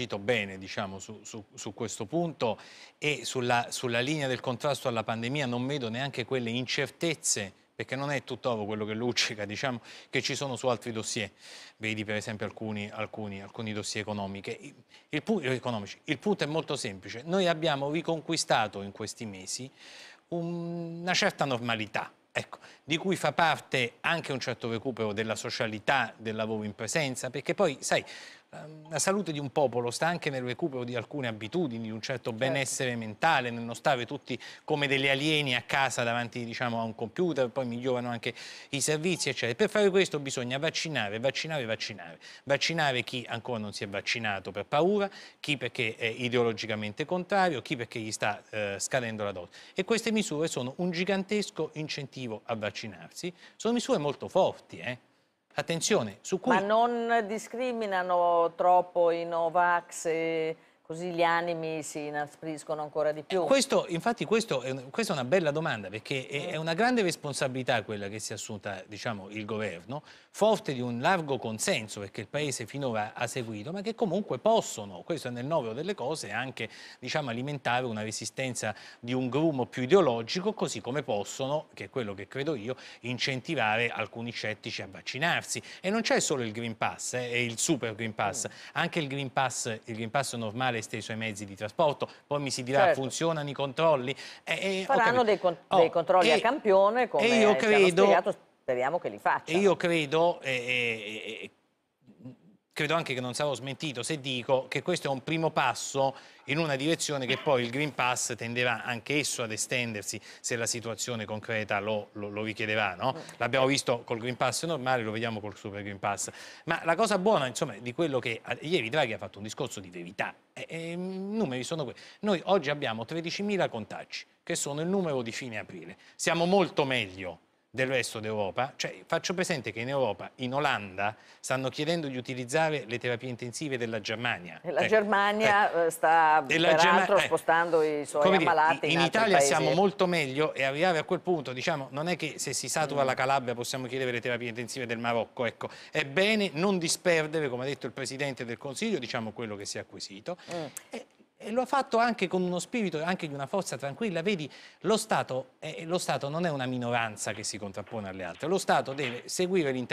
agito bene diciamo, su, su, su, questo punto e sulla, sulla linea del contrasto alla pandemia non vedo neanche quelle incertezze perché non è tutt'ovo quello che luccica, diciamo, che ci sono su altri dossier, vedi per esempio alcuni, alcuni, alcuni dossier eh, economici. Il punto è molto semplice, noi abbiamo riconquistato in questi mesi una certa normalità, ecco, di cui fa parte anche un certo recupero della socialità, del lavoro in presenza, perché poi, sai, Ehm, la salute di un popolo sta anche nel recupero di alcune abitudini, di un certo, certo benessere mentale, nel non stare tutti come degli alieni a casa davanti diciamo, a un computer, poi migliorano anche i servizi, eccetera. Per fare questo bisogna vaccinare, vaccinare, vaccinare. Vaccinare chi ancora non si è vaccinato per paura, chi perché è ideologicamente contrario, chi perché gli sta eh, scadendo la dose. E queste misure sono un gigantesco incentivo a vaccinarsi. Sono misure molto forti, eh? Attenzione, su cui... Ma non discriminano troppo i Novax e così gli animi si inaspriscono ancora di più. Eh, questo, infatti questo è, questa è una bella domanda perché è, è, una grande responsabilità quella che si è assunta diciamo, il governo, forte di un largo consenso perché il Paese finora ha seguito, ma che comunque possono, questo è nel novero delle cose, anche diciamo, alimentare una resistenza di un grumo più ideologico, così come possono, che è quello che credo io, incentivare alcuni scettici a vaccinarsi. E non c'è solo il Green Pass, eh, è il Super Green Pass, mm. anche il Green Pass, il Green Pass normale preste i suoi mezzi di trasporto, poi mi si dirà certo. funzionano i controlli. Eh, eh, Faranno dei, con oh, dei, controlli e, a campione come e io credo, speriamo che li faccia. Io credo, eh, credo anche che non sarò smentito se dico che questo è un primo passo in una direzione che poi il Green Pass tenderà anche esso ad estendersi se la situazione concreta lo, lo, lo richiederà. No? L'abbiamo visto col Green Pass normale, lo vediamo col Super Green Pass. Ma la cosa buona insomma, di quello che eh, ieri Draghi ha fatto un discorso di verità, mm, i eh, eh, numeri sono questi. Noi oggi abbiamo 13.000 contagi, che sono il numero di fine aprile. Siamo molto meglio del resto d'Europa. Cioè, faccio presente che in Europa, in Olanda, stanno chiedendo di utilizzare le terapie intensive della Germania. E la eh, Germania eh, eh sta peraltro Germ eh, spostando eh, i suoi ammalati dire, in, in Italia paesi. siamo molto meglio e arrivare a quel punto, diciamo, non è che se si satura mm. la Calabria possiamo chiedere le terapie intensive del Marocco. Ecco, è bene non disperdere, come ha detto il Presidente del Consiglio, diciamo quello che si è acquisito. Mm. E, eh, e lo ha fatto anche con uno spirito, anche di una forza tranquilla. Vedi, lo Stato, eh, lo Stato non è una minoranza che si contrappone alle altre. Lo Stato deve seguire l'interesse.